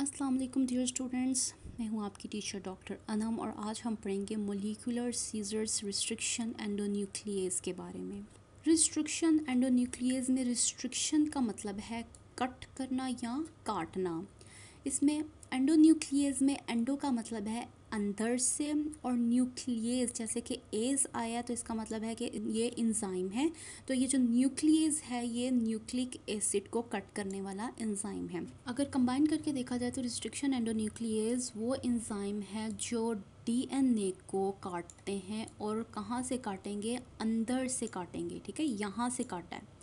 अस्सलाम वालेकुम dear students मैं हूं आपकी टीचर डॉक्टर अनम और आज हम पढ़ेंगे मोलिकुलर सीजर्स रिस्ट्रिक्शन एंडोन्यूक्लियस के बारे में रिस्ट्रिक्शन एंडोन्यूक्लियस में रिस्ट्रिक्शन का मतलब है कट करना या काटना इसमें एंडोन्यूक्लियस में एंडो का मतलब है अंदर से और न्यूक्लियस जैसे कि एज आया तो इसका मतलब है कि ये इंजाइम है तो ये जो न्यूक्लियस है ये न्यूक्लिक एसिड को कट करने वाला इंजाइम है अगर कंबाइन करके देखा जाए तो रिस्ट्रिक्शन एंडोन्यूक्लियस वो इंजाइम है जो डीएनए को काटते हैं और कहाँ से काटेंगे अंदर से काटेंगे ठीक है यहाँ से काटा है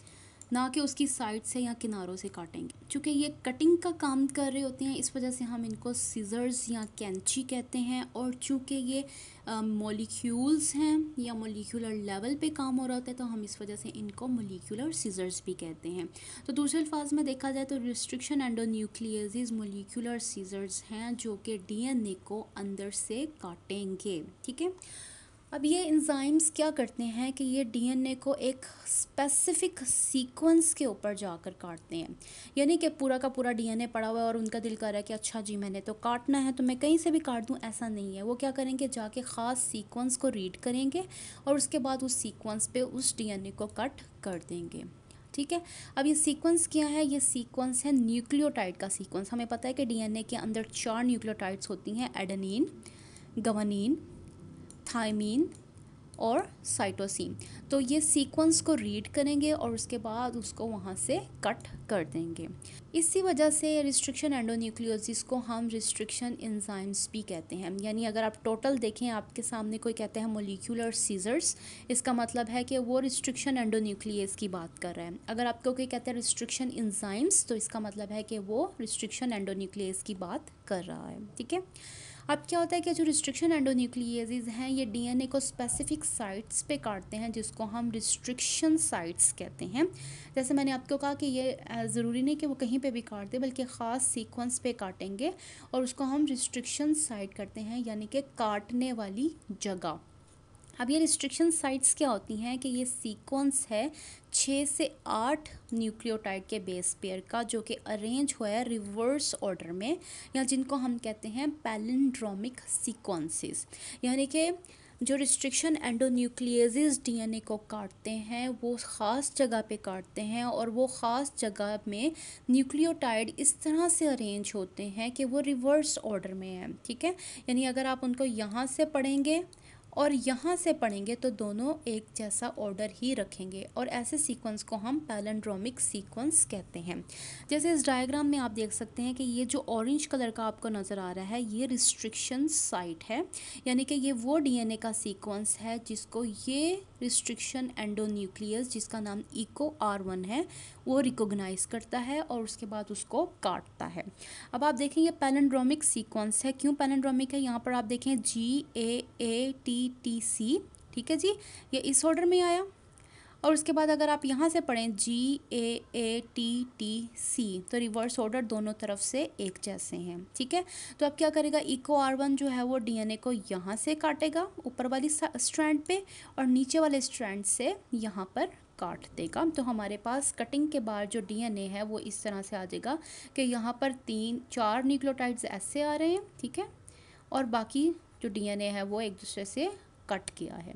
ना कि उसकी साइड से या किनारों से काटेंगे चूँकि ये कटिंग का काम कर रहे होते हैं इस वजह से हम इनको सीज़र्स या कैंची कहते हैं और चूँकि ये मोलिक्यूल्स हैं या मोलिकुलर लेवल पे काम हो रहा होता है तो हम इस वजह से इनको मोलिकुलर सीज़र्स भी कहते हैं तो दूसरे अल्फाज में देखा जाए तो restriction endonucleases molecular scissors हैं जो कि डी को अंदर से काटेंगे ठीक है अब ये इंजाइम्स क्या करते हैं कि ये डीएनए को एक स्पेसिफिक सीक्वेंस के ऊपर जाकर काटते हैं यानी कि पूरा का पूरा डीएनए पड़ा हुआ है और उनका दिल कर रहा है कि अच्छा जी मैंने तो काटना है तो मैं कहीं से भी काट दूँ ऐसा नहीं है वो क्या करेंगे जाके ख़ास सीक्वेंस को रीड करेंगे और उसके बाद उस सीक्वेंस पे उस डी को कट कर देंगे ठीक है अब ये सीक्वेंस क्या है ये सीक्वेंस है न्यूक्लियोटाइड का सीक्वेंस हमें पता है कि डी के अंदर चार न्यूक्लियोटाइड्स होती हैं एडनिन गवानीन थाइमीन और साइटोसिन तो ये सीक्वेंस को रीड करेंगे और उसके बाद उसको वहाँ से कट कर देंगे इसी वजह से रिस्ट्रिक्शन एंडोन्यूक्लियोसिस को हम रिस्ट्रिक्शन इंजाइम्स भी कहते हैं यानी अगर आप टोटल देखें आपके सामने कोई कहते हैं मोलिकुलर सीजर्स इसका मतलब है कि वो रिस्ट्रिक्शन एंडोन्यूक्लियस की बात कर रहे हैं अगर आपको कोई कहते हैं रिस्ट्रिक्शन इंजाइम्स तो इसका मतलब है कि वो रिस्ट्रिक्शन एंडोन्यूक्लियस की बात कर रहा है ठीक है अब क्या होता है कि जो रिस्ट्रिक्शन एंडोन्यूक्लियजेज हैं ये डीएनए को स्पेसिफिक साइट्स पे काटते हैं जिसको हम रिस्ट्रिक्शन साइट्स कहते हैं जैसे मैंने आपको कहा कि ये ज़रूरी नहीं कि वो कहीं पर भी काट दें बल्कि ख़ास सीक्वेंस पे काटेंगे और उसको हम रिस्ट्रिक्शन साइट करते हैं यानी कि काटने वाली जगह अब ये रिस्ट्रिक्शन साइट्स क्या होती हैं कि ये सीक्वेंस है छः से आठ न्यूक्लियोटाइड के बेस पेयर का जो कि अरेंज हुआ है रिवर्स ऑर्डर में या जिनको हम कहते हैं पैलिंड्रोमिक सीक्वेंसेस यानी कि जो रिस्ट्रिक्शन एंडोन्यूक्लियजिस डीएनए को काटते हैं वो ख़ास जगह पे काटते हैं और वो ख़ास जगह में न्यूक्लियोटाइड इस तरह से अरेंज होते हैं कि वो रिवर्स ऑर्डर में है ठीक है यानी अगर आप उनको यहाँ से पढ़ेंगे और यहाँ से पढ़ेंगे तो दोनों एक जैसा ऑर्डर ही रखेंगे और ऐसे सीक्वेंस को हम पैलेंड्रोमिक सीक्वेंस कहते हैं जैसे इस डायग्राम में आप देख सकते हैं कि ये जो ऑरेंज कलर का आपको नज़र आ रहा है ये रिस्ट्रिक्शन साइट है यानी कि ये वो डीएनए का सीक्वेंस है जिसको ये रिस्ट्रिक्शन एंडोन्यूक्लियस जिसका नाम इको आर वन है वो रिकोगनाइज करता है और उसके बाद उसको काटता है अब आप देखें ये पैलेंड्रोमिक सीक्वेंस है क्यों पैलेंड्रोमिक है यहाँ पर आप देखें जी ए ए टी टी सी ठीक है जी ये इस ऑर्डर में आया और उसके बाद अगर आप यहाँ से पढ़ें जी ए ए टी टी सी तो रिवर्स ऑर्डर दोनों तरफ से एक जैसे हैं ठीक है तो अब क्या करेगा इको आर वन जो है वो डीएनए को यहाँ से काटेगा ऊपर वाली स्ट्रैंड पे और नीचे वाले स्ट्रैंड से यहाँ पर काट देगा तो हमारे पास कटिंग के बाद जो डीएनए है वो इस तरह से आ जाएगा कि यहाँ पर तीन चार न्यूक्लियोटाइड्स ऐसे आ रहे हैं ठीक है और बाकी जो डीएनए है वो एक दूसरे से कट किया है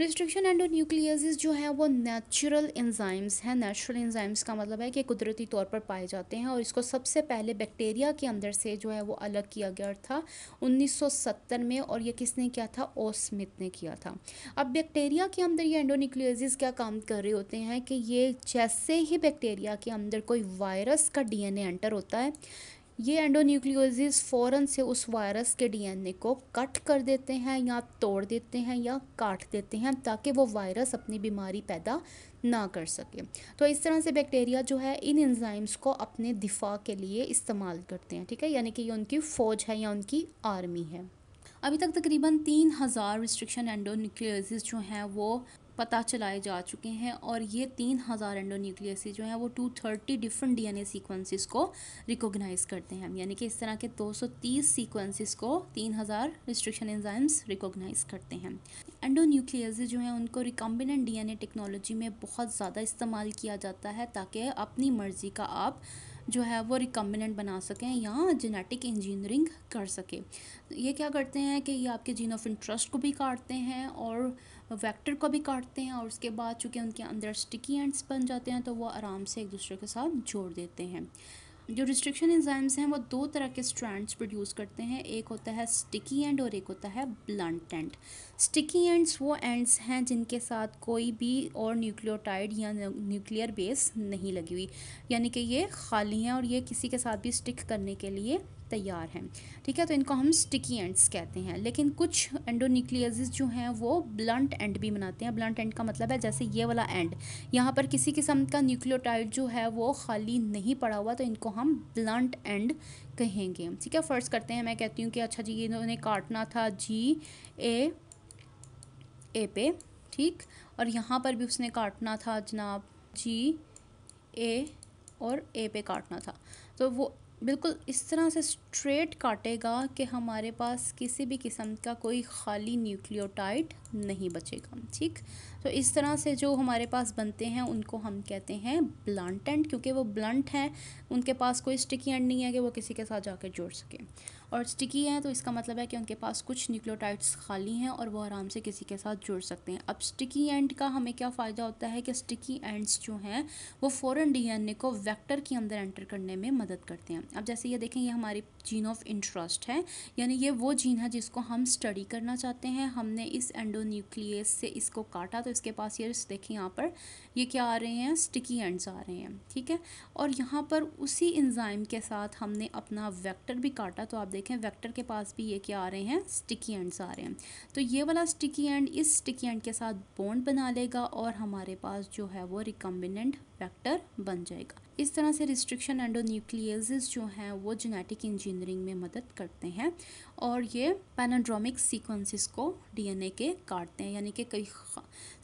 रिस्ट्रिक्शन एंडो एंडोन्यूक्लियसिस जो है वो नेचुरल एंजाइम्स हैं नेचुरल एंजाइम्स का मतलब है कि कुदरती तौर पर पाए जाते हैं और इसको सबसे पहले बैक्टीरिया के अंदर से जो है वो अलग किया गया था 1970 में और ये किसने किया था ओ ने किया था अब बैक्टीरिया के अंदर ये एंडोन्यूक्लियसिस क्या काम कर रहे होते हैं कि ये जैसे ही बैक्टीरिया के अंदर कोई वायरस का डी एंटर होता है ये एंडोन्यूक्लियोजिस फ़ौरन से उस वायरस के डीएनए को कट कर देते हैं या तोड़ देते हैं या काट देते हैं ताकि वो वायरस अपनी बीमारी पैदा ना कर सके तो इस तरह से बैक्टीरिया जो है इन एंजाइम्स को अपने दिफा के लिए इस्तेमाल करते हैं ठीक है यानी कि ये उनकी फ़ौज है या उनकी आर्मी है अभी तक तकरीबन तीन हज़ार रिस्ट्रिक्शन एंडोन्यूक्लियोजिस जो हैं वो पता चलाए जा चुके हैं और ये तीन हज़ार एंडो जो हैं वो two thirty different a sequences को रिकोगनाइज़ करते हैं यानी कि इस तरह के दो सौ तीस सीकुनसिस को तीन हज़ार रिस्ट्रिक्शन एंजाइम्स रिकोगनाइज़ करते हैं एंडो जो हैं उनको रिकम्बिनेंट ए टेक्नोलॉजी में बहुत ज़्यादा इस्तेमाल किया जाता है ताकि अपनी मर्ज़ी का आप जो है वो रिकम्बिनेंट बना सकें या जेनेटिक इंजीनियरिंग कर सकें ये क्या करते हैं कि ये आपके जीन ऑफ इंटरेस्ट को भी काटते हैं और वेक्टर को भी काटते हैं और उसके बाद चूँकि उनके अंदर स्टिकी एंड्स बन जाते हैं तो वो आराम से एक दूसरे के साथ जोड़ देते हैं जो रिस्ट्रिक्शन एंजाइम्स हैं वो दो तरह के स्ट्रैंड्स प्रोड्यूस करते हैं एक होता है स्टिकी एंड और एक होता है ब्लंट एंड स्टिकी एंड्स वो एंड्स हैं जिनके साथ कोई भी और न्यूक्लियोटाइड या न्यूक्लियर बेस नहीं लगी हुई यानी कि ये खाली हैं और ये किसी के साथ भी स्टिक करने के लिए तैयार हैं ठीक है तो इनको हम स्टिकी एंड्स कहते हैं लेकिन कुछ एंडोन्यूक्लियस जो हैं वो ब्लंट एंड भी बनाते हैं ब्लंट एंड का मतलब है जैसे ये वाला एंड यहाँ पर किसी किस्म का न्यूक्लियोटाइड जो है वो खाली नहीं पड़ा हुआ तो इनको हम ब्लंट एंड कहेंगे ठीक है फर्स्ट करते हैं मैं कहती हूँ कि अच्छा जी इन्होंने काटना था जी ए ए पे ठीक और यहाँ पर भी उसने काटना था जनाब जी ए और ए पे काटना था तो वो बिल्कुल इस तरह से स्ट्रेट काटेगा कि हमारे पास किसी भी किस्म का कोई खाली न्यूक्लियोटाइड नहीं बचेगा ठीक तो इस तरह से जो हमारे पास बनते हैं उनको हम कहते हैं ब्लंट एंड क्योंकि वो ब्लंट हैं उनके पास कोई स्टिकी एंड नहीं है कि वो किसी के साथ जाकर जोड़ सके और स्टिकी हैं तो इसका मतलब है कि उनके पास कुछ न्यूक्लियोटाइड्स खाली हैं और वो आराम से किसी के साथ जुड़ सकते हैं अब स्टिकी एंड का हमें क्या फ़ायदा होता है कि स्टिकी एंड्स जो हैं वो फ़ौरन डीएनए को वेक्टर के अंदर एंटर करने में मदद करते हैं अब जैसे ये देखें ये हमारी जीन ऑफ इंटरेस्ट है यानी ये वो जीन है जिसको हम स्टडी करना चाहते हैं हमने इस न्यूक्लियस से इसको काटा तो इसके पास ये देखें यहाँ पर ये क्या आ रहे हैं स्टिकी एंड्स आ रहे हैं ठीक है और यहाँ पर उसी इंजाइम के साथ हमने अपना वैक्टर भी काटा तो आप देखें वेक्टर के पास भी ये क्या आ रहे हैं स्टिकी एंड्स आ रहे हैं तो ये वाला स्टिकी एंड इस स्टिकी एंड के साथ बॉन्ड बना लेगा और हमारे पास जो है वो रिकम्बिनेंट वेक्टर बन जाएगा इस तरह से रिस्ट्रिक्शन एंडोन्यूक्लियजेस जो हैं वो जेनेटिक इंजीनियरिंग में मदद करते हैं और ये पैनाड्रामिक सीक्वेंसेस को डीएनए के काटते हैं यानी कि कई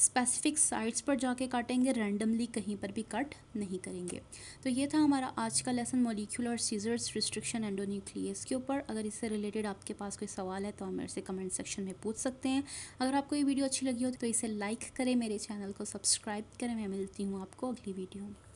स्पेसिफिक साइट्स पर जाके काटेंगे रैंडमली कहीं पर भी कट नहीं करेंगे तो ये था हमारा आज का lesson molecular scissors restriction endonuclease के ऊपर अगर इससे रिलेटेड आपके पास कोई सवाल है तो आप मेरे से कमेंट सेक्शन में पूछ सकते हैं अगर आपको ये वीडियो अच्छी लगी हो तो इसे लाइक करें मेरे चैनल को सब्सक्राइब करें मैं मिलती हूँ आपको अगली वीडियो में